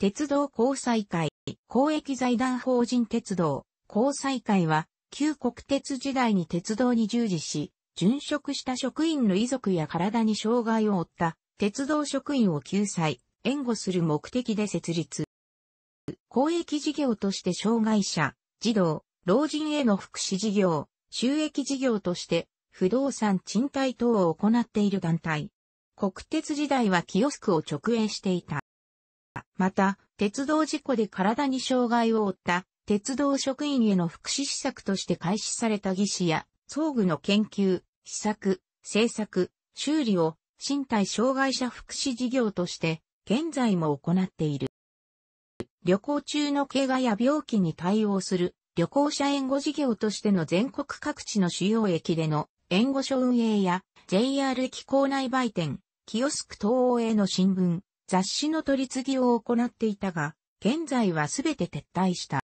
鉄道交際会、公益財団法人鉄道、交際会は、旧国鉄時代に鉄道に従事し、殉職した職員の遺族や体に障害を負った鉄道職員を救済、援護する目的で設立。公益事業として障害者、児童、老人への福祉事業、収益事業として不動産賃貸等を行っている団体。国鉄時代はキオスクを直営していた。また、鉄道事故で体に障害を負った鉄道職員への福祉施策として開始された技師や装具の研究、施策、製作、修理を身体障害者福祉事業として現在も行っている。旅行中の怪我や病気に対応する旅行者援護事業としての全国各地の主要駅での援護所運営や JR 駅構内売店、キオスク東欧への新聞、雑誌の取り次ぎを行っていたが、現在はすべて撤退した。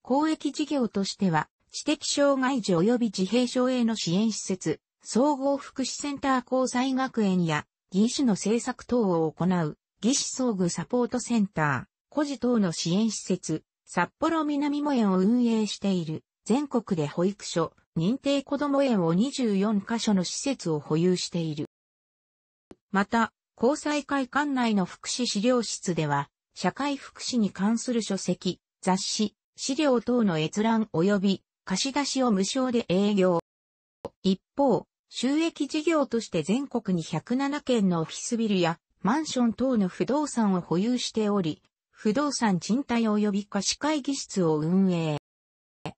公益事業としては、知的障害児及び自閉症への支援施設、総合福祉センター交際学園や、技師の政策等を行う、技師総具サポートセンター、孤児等の支援施設、札幌南萌園を運営している、全国で保育所、認定子ども園を24カ所の施設を保有している。また、交際会館内の福祉資料室では、社会福祉に関する書籍、雑誌、資料等の閲覧及び貸し出しを無償で営業。一方、収益事業として全国に107件のオフィスビルやマンション等の不動産を保有しており、不動産賃貸及び貸し会議室を運営。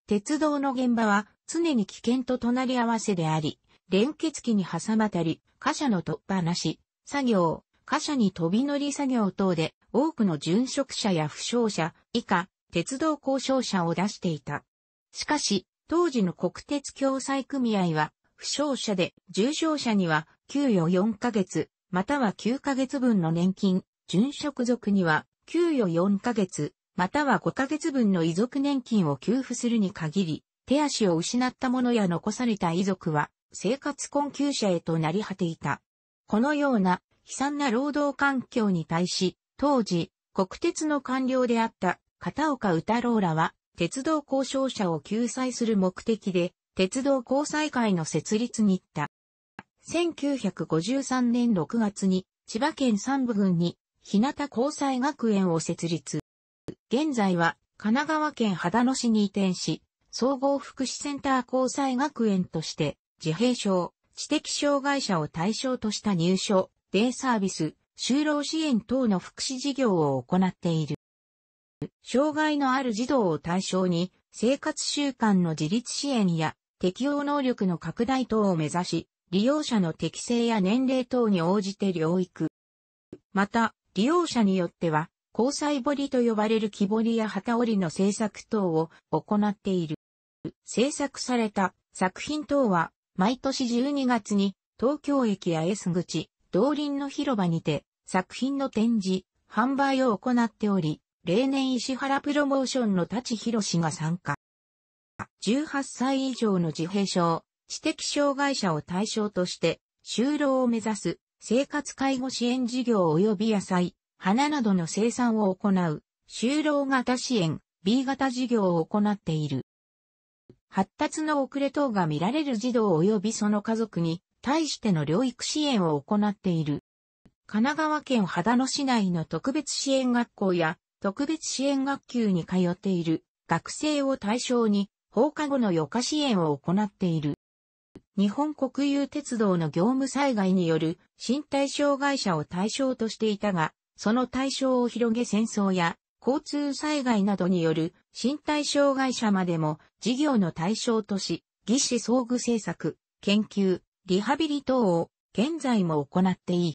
鉄道の現場は常に危険と隣り合わせであり、連結機に挟またり、貨車の突破なし、作業、貨車に飛び乗り作業等で多くの殉職者や負傷者、以下、鉄道交渉者を出していた。しかし、当時の国鉄共済組合は、負傷者で重傷者には給与4ヶ月、または9ヶ月分の年金、殉職族には給与4ヶ月、または5ヶ月分の遺族年金を給付するに限り、手足を失った者や残された遺族は、生活困窮者へとなり果ていた。このような悲惨な労働環境に対し、当時、国鉄の官僚であった片岡歌郎らは、鉄道交渉者を救済する目的で、鉄道交際会の設立に行った。1953年6月に、千葉県三部郡に、日向交際学園を設立。現在は、神奈川県秦野市に移転し、総合福祉センター交際学園として、自閉症、知的障害者を対象とした入所、デイサービス、就労支援等の福祉事業を行っている。障害のある児童を対象に、生活習慣の自立支援や適応能力の拡大等を目指し、利用者の適性や年齢等に応じて療育。また、利用者によっては、交際彫りと呼ばれる木彫りや旗織りの制作等を行っている。制作された作品等は毎年12月に東京駅や S 口、道林の広場にて作品の展示、販売を行っており、例年石原プロモーションの立博氏が参加。18歳以上の自閉症、知的障害者を対象として、就労を目指す生活介護支援事業及び野菜、花などの生産を行う、就労型支援、B 型事業を行っている。発達の遅れ等が見られる児童及びその家族に対しての療育支援を行っている。神奈川県秦野市内の特別支援学校や特別支援学級に通っている学生を対象に放課後の余暇支援を行っている。日本国有鉄道の業務災害による身体障害者を対象としていたが、その対象を広げ戦争や交通災害などによる身体障害者までも事業の対象とし、技師装具制作、研究、リハビリ等を現在も行っていい。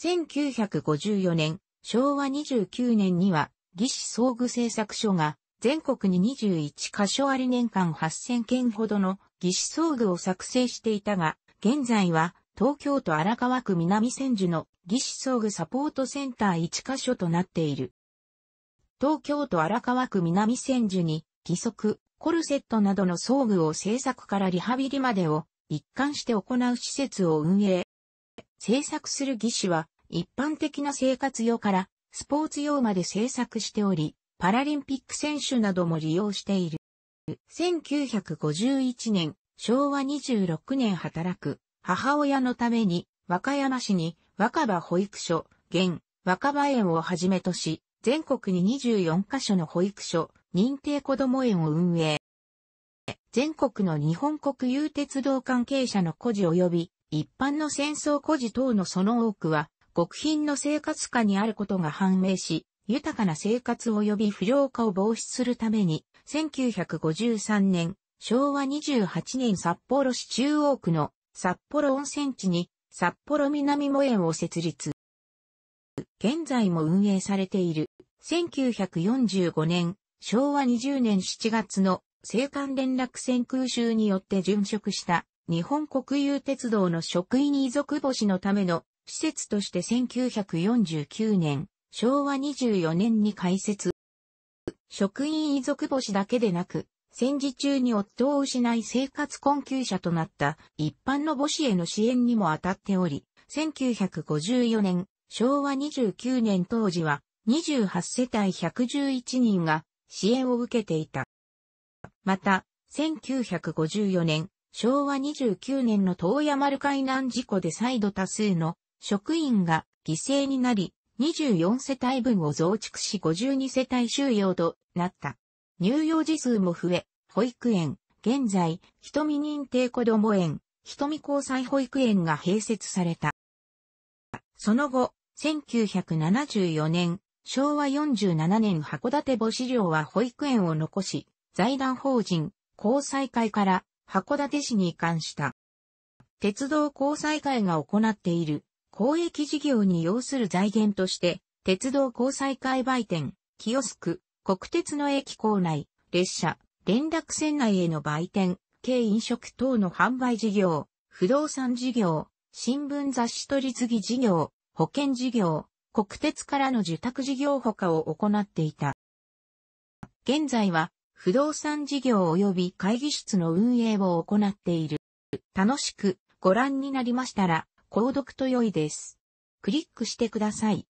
1954年、昭和29年には、技師装具製作所が全国に21箇所あり年間8000件ほどの技師装具を作成していたが、現在は東京都荒川区南千住の技師装具サポートセンター1箇所となっている。東京都荒川区南千住に、義足、コルセットなどの装具を製作からリハビリまでを一貫して行う施設を運営。製作する技師は、一般的な生活用からスポーツ用まで製作しており、パラリンピック選手なども利用している。1951年、昭和26年働く母親のために和歌山市に若葉保育所、現若葉園をはじめとし、全国に24カ所の保育所、認定子ども園を運営。全国の日本国有鉄道関係者の孤児及び一般の戦争孤児等のその多くは、極貧の生活下にあることが判明し、豊かな生活及び不良化を防止するために、1953年、昭和28年札幌市中央区の札幌温泉地に札幌南萌園を設立。現在も運営されている。1945年、昭和20年7月の青函連絡船空襲によって殉職した日本国有鉄道の職員遺族母子のための施設として1949年、昭和24年に開設。職員遺族母子だけでなく、戦時中に夫を失い生活困窮者となった一般の母子への支援にも当たっており、1954年、昭和29年当時は28世帯111人が支援を受けていた。また、1954年、昭和29年の東山丸海難事故で再度多数の職員が犠牲になり、24世帯分を増築し52世帯収容となった。入用児数も増え、保育園、現在、瞳認定子ども園、瞳交際保育園が併設された。その後、1974年、昭和47年函館母子寮は保育園を残し、財団法人、交際会から函館市に移管した。鉄道交際会が行っている公益事業に要する財源として、鉄道交際会売店、キオスク、国鉄の駅構内、列車、連絡船内への売店、軽飲食等の販売事業、不動産事業、新聞雑誌取り次ぎ事業、保険事業、国鉄からの受託事業ほかを行っていた。現在は不動産事業及び会議室の運営を行っている。楽しくご覧になりましたら、購読と良いです。クリックしてください。